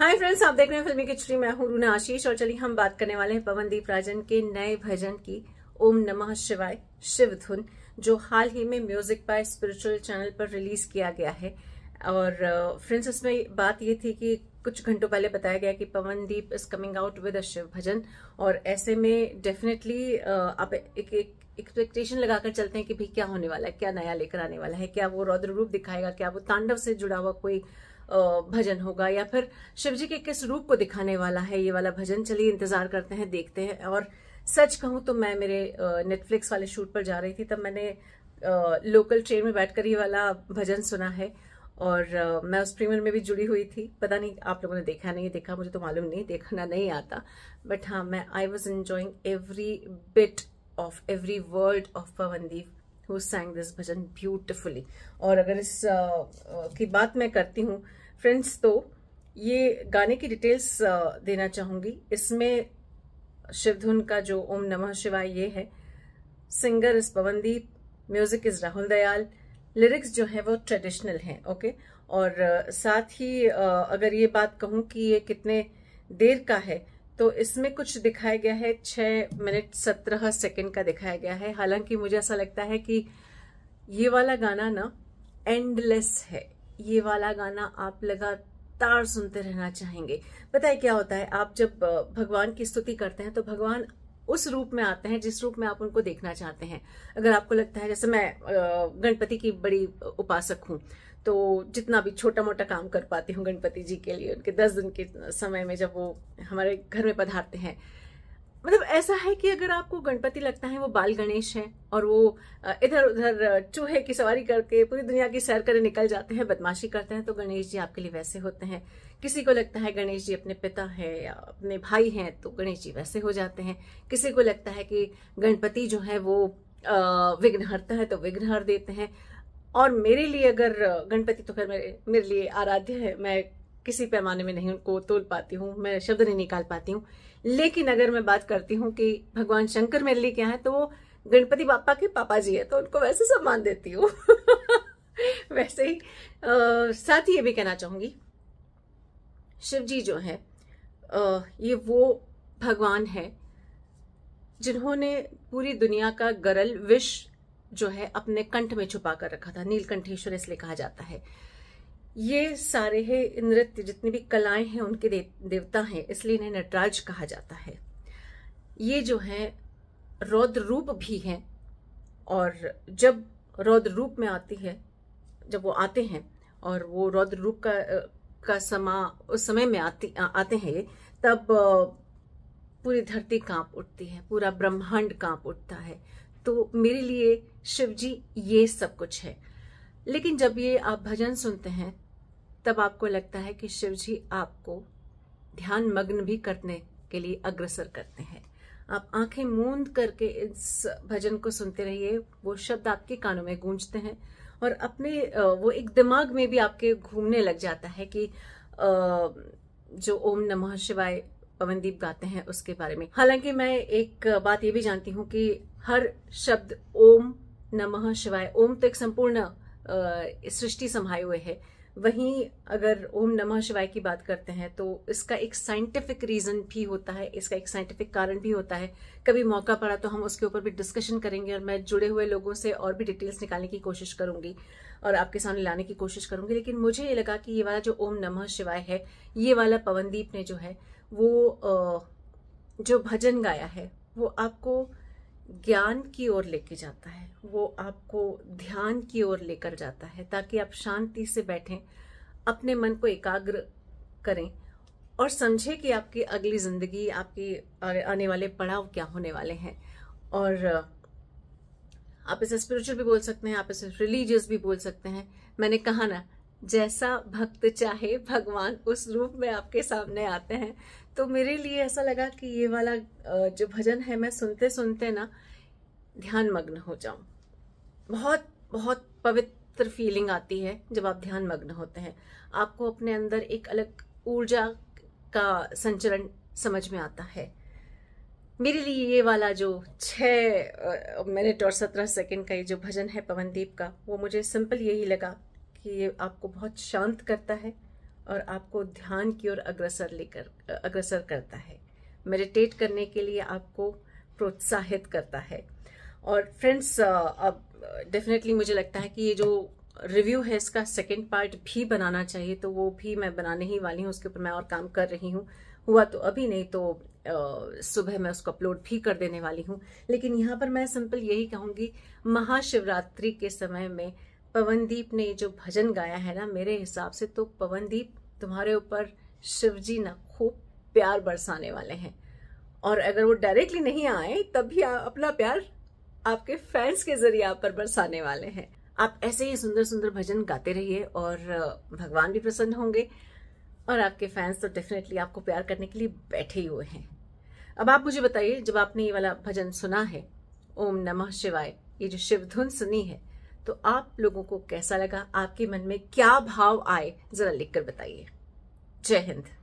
hi friends आप देख रहे हैं फिल्मी किचड़ी मैं हूं रूना आशीष और चलिए हम बात करने वाले हैं पवनदीप राजन के नए भजन की ओम नमः शिवाय शिव धुन जो हाल ही में म्यूजिक बाय स्पिरिचुअल चैनल पर रिलीज किया गया है और फ्रेंड्स उसमें बात ये थी कि कुछ घंटों पहले बताया गया कि Pawandeep is coming out with a Shiv bhajan और ऐसे में डेफिनेटली आप एक एक एक्सपेक्टेशन लगाकर चलते हैं कि भाई क्या होने वाला है क्या नया लेकर आने वाला है क्या वो रौद्र रूप दिखाएगा क्या वो तांडव से जुड़ा हुआ कोई भजन होगा या फिर शिव जी के किस रूप को दिखाने वाला है ये वाला भजन चलिए इंतजार करते हैं देखते हैं और सच कहूँ तो मैं मेरे नेटफ्लिक्स वाले शूट पर जा रही थी तब मैंने लोकल ट्रेन में बैठकर ये वाला भजन सुना है और मैं उस प्रीमियर में भी जुड़ी हुई थी पता नहीं आप लोगों ने देखा नहीं देखा मुझे तो मालूम नहीं देखना नहीं आता बट हाँ मैं I was enjoying every bit of every word of Pawandeep who sang this bhajan beautifully और अगर इस uh, की बात मैं करती हूँ फ्रेंड्स तो ये गाने की डिटेल्स uh, देना चाहूंगी इसमें शिवधुन का जो ओम नमः शिवाय ये है singer is Pawandeep music is Rahul Dayal lyrics जो है वो ट्रेडिशनल हैं ओके और साथ ही अगर ये बात कहूँ कि ये कितने देर का है तो इसमें कुछ दिखाया गया है छः मिनट सत्रह सेकंड का दिखाया गया है हालांकि मुझे ऐसा लगता है कि ये वाला गाना ना एंडलेस है ये वाला गाना आप लगातार सुनते रहना चाहेंगे पता है क्या होता है आप जब भगवान की स्तुति करते हैं तो भगवान उस रूप में आते हैं जिस रूप में आप उनको देखना चाहते हैं अगर आपको लगता है जैसे मैं गणपति की बड़ी उपासक हूँ तो जितना भी छोटा मोटा काम कर पाती हूँ गणपति जी के लिए उनके दस दिन के समय में जब वो हमारे घर में पधारते हैं मतलब ऐसा है कि अगर आपको गणपति लगता है वो बाल गणेश है और वो इधर उधर चूहे की सवारी करके पूरी दुनिया की सैर करने निकल जाते हैं बदमाशी करते हैं तो गणेश जी आपके लिए वैसे होते हैं किसी को लगता है गणेश जी अपने पिता है या अपने भाई हैं तो गणेश जी वैसे हो जाते हैं किसी को लगता है कि गणपति जो है वो विघ्नहरता है तो विघ्नहर देते हैं और मेरे लिए अगर गणपति तो खैर मेरे मेरे लिए आराध्य है मैं किसी पैमाने में नहीं उनको तोल पाती हूँ मैं शब्द नहीं निकाल पाती हूँ लेकिन अगर मैं बात करती हूँ कि भगवान शंकर मेरे लिए क्या है तो वो गणपति बापा के पापा जी है तो उनको वैसे सम्मान देती हूँ वैसे ही आ, साथ ही ये भी कहना चाहूंगी शिव जी जो है आ, ये वो भगवान है जिन्होंने पूरी दुनिया का गरल विश्व जो है अपने कंठ में छुपा कर रखा था नीलकंठेश्वर इसलिए कहा जाता है ये सारे है नृत्य जितनी भी कलाएं हैं उनके देवता हैं इसलिए इन्हें नटराज कहा जाता है ये जो है रौद्र रूप भी हैं और जब रौद्र रूप में आती है जब वो आते हैं और वो रौद्र रूप का का समा उस समय में आती आ, आते हैं तब पूरी धरती कांप उठती है पूरा ब्रह्मांड कांप उठता है तो मेरे लिए शिव जी ये सब कुछ है लेकिन जब ये आप भजन सुनते हैं तब आपको लगता है कि शिव जी आपको ध्यान मग्न भी करने के लिए अग्रसर करते हैं आप आंखें मूंद करके इस भजन को सुनते रहिए वो शब्द आपके कानों में गूंजते हैं और अपने वो एक दिमाग में भी आपके घूमने लग जाता है कि जो ओम नमः शिवाय पवनदीप गाते हैं उसके बारे में हालांकि मैं एक बात ये भी जानती हूँ कि हर शब्द ओम नमः शिवाय ओम तो एक संपूर्ण सृष्टि संभाए हुए है वहीं अगर ओम नमः शिवाय की बात करते हैं तो इसका एक साइंटिफिक रीज़न भी होता है इसका एक साइंटिफिक कारण भी होता है कभी मौका पड़ा तो हम उसके ऊपर भी डिस्कशन करेंगे और मैं जुड़े हुए लोगों से और भी डिटेल्स निकालने की कोशिश करूंगी और आपके सामने लाने की कोशिश करूंगी लेकिन मुझे ये लगा कि ये वाला जो ओम नम शिवाय है ये वाला पवनदीप ने जो है वो जो भजन गाया है वो आपको ज्ञान की ओर लेके जाता है वो आपको ध्यान की ओर लेकर जाता है ताकि आप शांति से बैठें अपने मन को एकाग्र करें और समझें कि आपकी अगली ज़िंदगी आपकी आने वाले पड़ाव क्या होने वाले हैं और आप इसे स्पिरिचुअल भी बोल सकते हैं आप इसे रिलीजियस भी बोल सकते हैं मैंने कहा ना जैसा भक्त चाहे भगवान उस रूप में आपके सामने आते हैं तो मेरे लिए ऐसा लगा कि ये वाला जो भजन है मैं सुनते सुनते ना ध्यान मग्न हो जाऊं बहुत बहुत पवित्र फीलिंग आती है जब आप ध्यान मग्न होते हैं आपको अपने अंदर एक अलग ऊर्जा का संचरण समझ में आता है मेरे लिए ये वाला जो छ मिनट और सत्रह सेकंड का ये जो भजन है पवनदीप का वो मुझे सिंपल यही लगा कि ये आपको बहुत शांत करता है और आपको ध्यान की ओर अग्रसर लेकर अग्रसर करता है मेडिटेट करने के लिए आपको प्रोत्साहित करता है और फ्रेंड्स अब डेफिनेटली मुझे लगता है कि ये जो रिव्यू है इसका सेकेंड पार्ट भी बनाना चाहिए तो वो भी मैं बनाने ही वाली हूँ उसके ऊपर मैं और काम कर रही हूँ हुआ तो अभी नहीं तो सुबह मैं उसको अपलोड भी कर देने वाली हूँ लेकिन यहाँ पर मैं सिंपल यही कहूँगी महाशिवरात्रि के समय में पवनदीप ने जो भजन गाया है ना मेरे हिसाब से तो पवनदीप तुम्हारे ऊपर शिव जी ना खूब प्यार बरसाने वाले हैं और अगर वो डायरेक्टली नहीं आए तब भी अपना प्यार आपके फैंस के जरिए आप पर बरसाने वाले हैं आप ऐसे ही सुंदर सुंदर भजन गाते रहिए और भगवान भी प्रसन्न होंगे और आपके फैंस तो डेफिनेटली आपको प्यार करने के लिए बैठे ही हुए हैं अब आप मुझे बताइए जब आपने ये वाला भजन सुना है ओम नमः शिवाय ये जो शिव धुन सुनी है तो आप लोगों को कैसा लगा आपके मन में क्या भाव आए जरा लिखकर बताइए जय हिंद